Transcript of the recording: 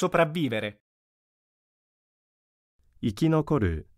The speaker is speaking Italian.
sopravvivere. 生き残る